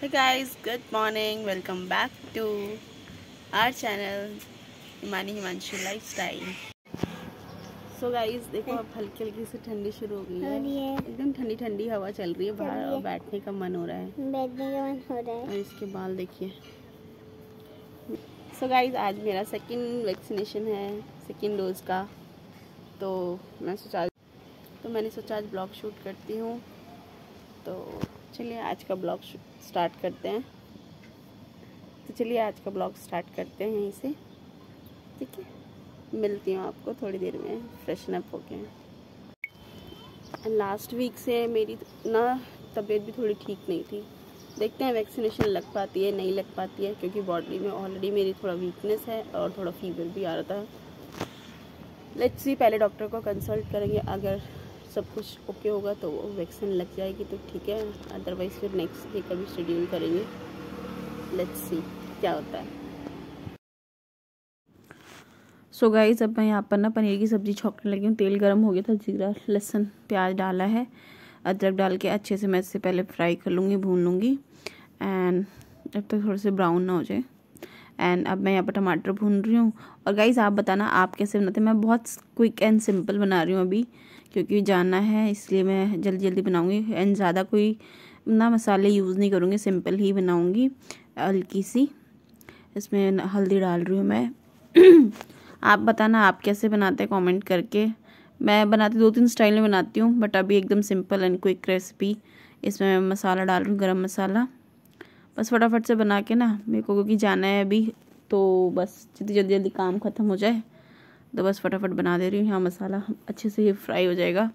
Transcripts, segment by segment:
Hey guys, good morning. Welcome back to our channel Himani Himanshu lifestyle. So guys देखो अब हल्की हल्की से ठंडी शुरू हो गई है हाँ एकदम ठंडी ठंडी हवा चल रही है बाहर और बैठने का मन हो रहा है बैठने का मन हो रहा है और इसके बाल देखिए सो गाइज गाइस आज मेरा सेकंड वैक्सीनेशन है सेकेंड डोज का तो मैं सोचा तो मैंने सोचा आज ब्लॉग शूट करती हूँ तो चलिए आज का ब्लॉग स्टार्ट करते हैं तो चलिए आज का ब्लॉग स्टार्ट करते हैं यहीं से ठीक है मिलती हूँ आपको थोड़ी देर में फ्रेशन अप हो गए लास्ट वीक से मेरी ना तबीयत भी थोड़ी ठीक नहीं थी देखते हैं वैक्सीनेशन लग पाती है नहीं लग पाती है क्योंकि बॉडी में ऑलरेडी मेरी थोड़ा वीकनेस है और थोड़ा फीवर भी आ रहा था लेट्स सी पहले डॉक्टर को कंसल्ट करेंगे अगर सब कुछ ओके होगा तो वैक्सीन लग जाएगी तो ठीक है अदरवाइज़ फिर नेक्स्ट डे का भी शेड्यूल करेंगे लेट्स सी क्या होता है सो so गाइस अब मैं यहाँ पर ना पनीर की सब्ज़ी छोंकने लगी हूँ तेल गर्म हो गया था जीरा लहसुन प्याज डाला है अदरक डाल के अच्छे से मैं इससे पहले फ्राई कर लूँगी भून लूँगी एंड जब तक तो थोड़े से ब्राउन ना हो जाए एंड अब मैं यहाँ पर टमाटर भून रही हूँ और गाइज़ आप बताना आप कैसे बनाते हैं मैं बहुत क्विक एंड सिंपल बना रही हूँ अभी क्योंकि जाना है इसलिए मैं जल्दी जल्दी बनाऊँगी एंड ज़्यादा कोई ना मसाले यूज़ नहीं करूँगी सिंपल ही बनाऊँगी हल्की सी इसमें हल्दी डाल रही हूँ मैं आप बताना आप कैसे बनाते हैं कॉमेंट करके मैं बनाती दो तीन स्टाइल में बनाती हूँ बट अभी एकदम सिंपल एंड क्विक रेसिपी इसमें मैं मसाला डाल रही हूँ गर्म मसाला बस फटाफट से बना के ना मेरे को क्योंकि जाना है अभी तो बस जितनी जल्दी जल्दी काम ख़त्म हो जाए तो बस फटाफट बना दे रही हूँ यहाँ मसाला अच्छे से ये फ्राई हो जाएगा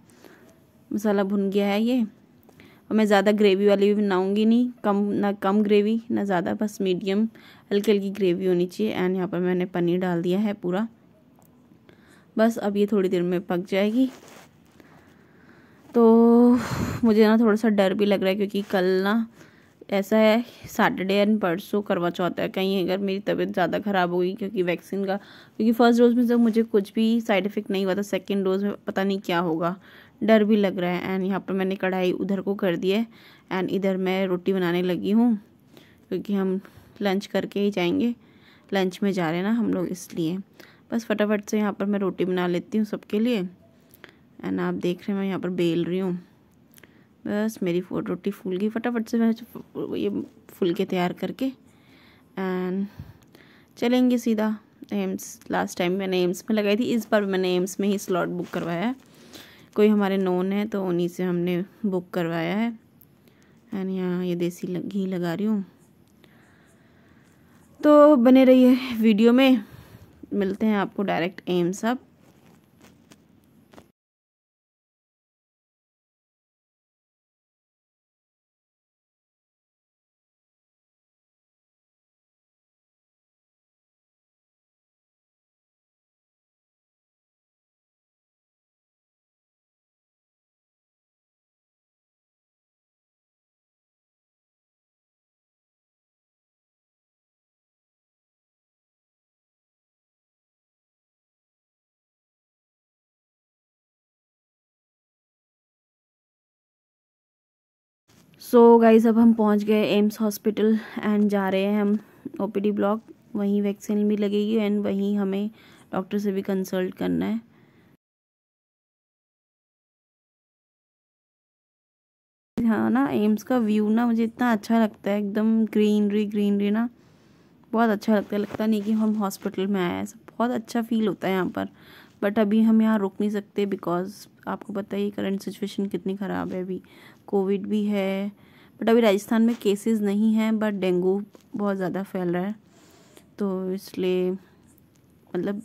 मसाला भुन गया है ये और मैं ज़्यादा ग्रेवी वाली भी बनाऊँगी नहीं कम ना कम ग्रेवी ना ज़्यादा बस मीडियम हल्की हल्की ग्रेवी होनी चाहिए एंड यहाँ पर मैंने पनीर डाल दिया है पूरा बस अब ये थोड़ी देर में पक जाएगी तो मुझे ना थोड़ा सा डर भी लग रहा है क्योंकि कल ना ऐसा है सैटरडे एंड परसों करवा चौथ है कहीं अगर मेरी तबीयत ज़्यादा ख़राब होगी क्योंकि वैक्सीन का क्योंकि फर्स्ट डोज में जब मुझे कुछ भी साइड इफ़ेक्ट नहीं हुआ था सेकेंड डोज में पता नहीं क्या होगा डर भी लग रहा है एंड यहाँ पर मैंने कढ़ाई उधर को कर दी है एंड इधर मैं रोटी बनाने लगी हूँ क्योंकि हम लंच करके ही जाएंगे लंच में जा रहे हैं ना हम लोग इसलिए बस फटाफट से यहाँ पर मैं रोटी बना लेती हूँ सबके लिए एंड आप देख रहे हैं मैं यहाँ पर बेल रही हूँ बस मेरी रोटी फूल गई फटाफट से मैं ये के तैयार करके एंड चलेंगे सीधा एम्स लास्ट टाइम मैंने एम्स में लगाई थी इस बार मैंने एम्स में ही स्लॉट बुक करवाया है कोई हमारे नोन है तो उन्हीं से हमने बुक करवाया है एंड यहाँ ये देसी घी लगा रही हूँ तो बने रहिए वीडियो में मिलते हैं आपको डायरेक्ट एम्स अब सो so, गाइज अब हम पहुंच गए एम्स हॉस्पिटल एंड जा रहे हैं हम ओपीडी ब्लॉक वहीं वैक्सीन भी लगेगी एंड वहीं हमें डॉक्टर से भी कंसल्ट करना है हाँ ना एम्स का व्यू ना मुझे इतना अच्छा लगता है एकदम ग्रीनरी ग्रीनरी ना बहुत अच्छा लगता है लगता नहीं कि हम हॉस्पिटल में आए हैं सब बहुत अच्छा फील होता है यहाँ पर बट अभी हम यहाँ रुक नहीं सकते बिकॉज आपको पता ही करंट सिचुएशन कितनी ख़राब है अभी कोविड भी है बट अभी राजस्थान में केसेस नहीं हैं बट डेंगू बहुत ज़्यादा फैल रहा है तो इसलिए मतलब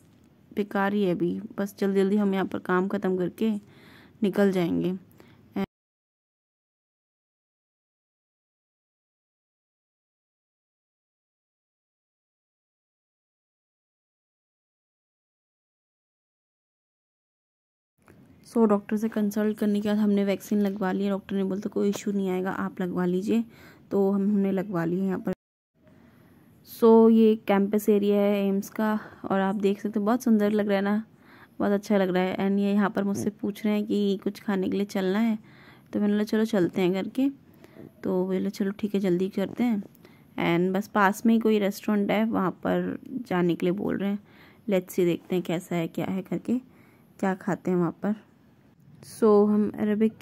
बेकार ही है अभी बस जल्दी जल्दी हम यहाँ पर काम ख़त्म करके निकल जाएंगे सो डॉक्टर से कंसल्ट करने के बाद हमने वैक्सीन लगवा लिया डॉक्टर ने बोलते कोई इशू नहीं आएगा आप लगवा लीजिए तो हम हमने लगवा ली है यहाँ पर सो so, ये कैंपस एरिया है एम्स का और आप देख सकते हो बहुत सुंदर लग रहा है ना बहुत अच्छा लग रहा है एंड ये यहाँ पर मुझसे पूछ रहे हैं कि कुछ खाने के लिए चलना है तो मैंने बोला चलो चलते हैं करके तो बोले चलो ठीक है जल्दी करते हैं एंड बस पास में ही कोई रेस्टोरेंट है वहाँ पर जाने के लिए बोल रहे हैं लेट्स सी देखते हैं कैसा है क्या है करके क्या खाते हैं वहाँ पर सो so, हम अरबिक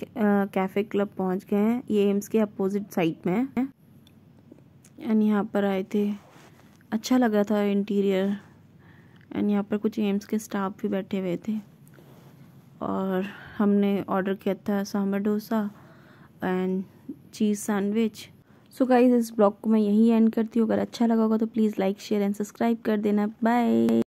कैफ़े क्लब पहुंच गए हैं ये एम्स के अपोजिट साइड में है एंड यहाँ पर आए थे अच्छा लगा था इंटीरियर एंड यहाँ पर कुछ एम्स के स्टाफ भी बैठे हुए थे और हमने ऑर्डर किया था sambar dosa and cheese sandwich so guys इस ब्लॉग को मैं यहीं एंड करती हूँ अगर अच्छा लगा होगा तो please like share and subscribe कर देना बाय